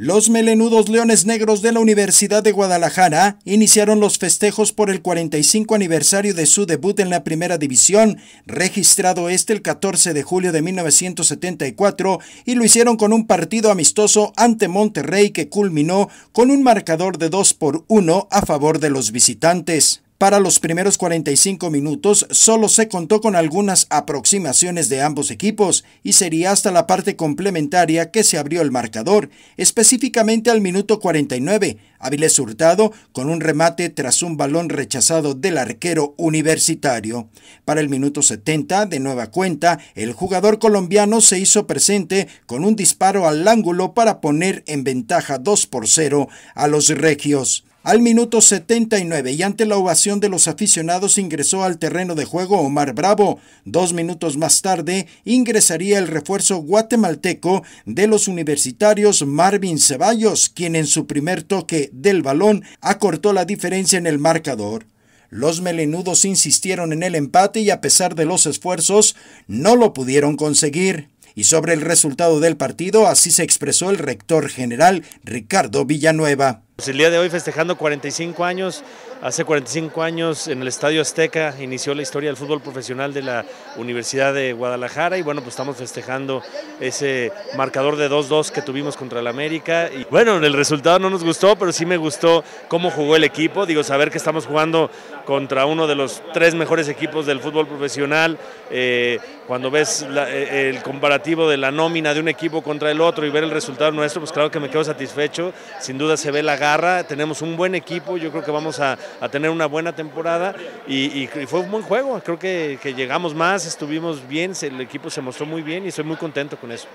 Los melenudos Leones Negros de la Universidad de Guadalajara iniciaron los festejos por el 45 aniversario de su debut en la Primera División, registrado este el 14 de julio de 1974, y lo hicieron con un partido amistoso ante Monterrey que culminó con un marcador de 2 por 1 a favor de los visitantes. Para los primeros 45 minutos solo se contó con algunas aproximaciones de ambos equipos y sería hasta la parte complementaria que se abrió el marcador, específicamente al minuto 49. Avilés Hurtado con un remate tras un balón rechazado del arquero universitario. Para el minuto 70, de nueva cuenta, el jugador colombiano se hizo presente con un disparo al ángulo para poner en ventaja 2 por 0 a los regios. Al minuto 79 y ante la ovación de los aficionados ingresó al terreno de juego Omar Bravo. Dos minutos más tarde ingresaría el refuerzo guatemalteco de los universitarios Marvin Ceballos, quien en su primer toque del balón acortó la diferencia en el marcador. Los melenudos insistieron en el empate y a pesar de los esfuerzos no lo pudieron conseguir. Y sobre el resultado del partido así se expresó el rector general Ricardo Villanueva. Pues el día de hoy festejando 45 años Hace 45 años en el Estadio Azteca inició la historia del fútbol profesional de la Universidad de Guadalajara y bueno, pues estamos festejando ese marcador de 2-2 que tuvimos contra el América. Y bueno, el resultado no nos gustó, pero sí me gustó cómo jugó el equipo. Digo, saber que estamos jugando contra uno de los tres mejores equipos del fútbol profesional, eh, cuando ves eh, el comparativo de la nómina de un equipo contra el otro y ver el resultado nuestro, pues claro que me quedo satisfecho. Sin duda se ve la garra, tenemos un buen equipo, yo creo que vamos a a tener una buena temporada y, fue un buen juego. Creo que, que llegamos más, estuvimos bien, el equipo se mostró muy bien y estoy muy contento con eso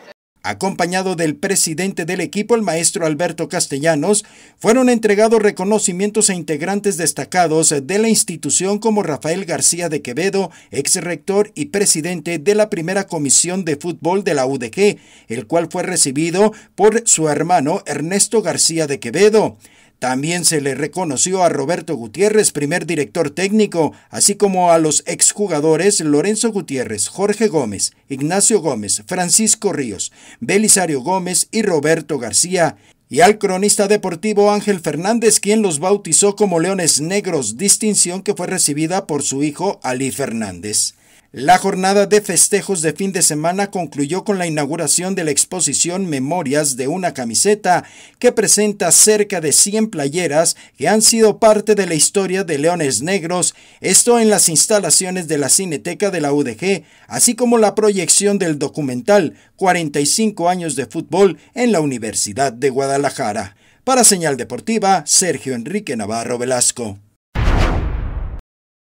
acompañado del presidente del equipo, el maestro Alberto Castellanos, fueron entregados reconocimientos a integrantes destacados de la institución como Rafael García de Quevedo, ex rector y presidente de la primera comisión de fútbol de la UDG, el cual fue recibido por su hermano Ernesto García de Quevedo. También se le reconoció a Roberto Gutiérrez, primer director técnico, así como a los exjugadores Lorenzo Gutiérrez, Jorge Gómez, Ignacio Gómez, Francisco Ríos, Belisario Gómez y Roberto García, y al cronista deportivo Ángel Fernández, quien los bautizó como Leones Negros, distinción que fue recibida por su hijo Ali Fernández. La jornada de festejos de fin de semana concluyó con la inauguración de la exposición Memorias de una camiseta, que presenta cerca de 100 playeras que han sido parte de la historia de Leones Negros, esto en las instalaciones de la Cineteca de la UDG, así como la proyección del documental 45 años de fútbol en la Universidad de Guadalajara. Para Señal Deportiva, Sergio Enrique Navarro Velasco.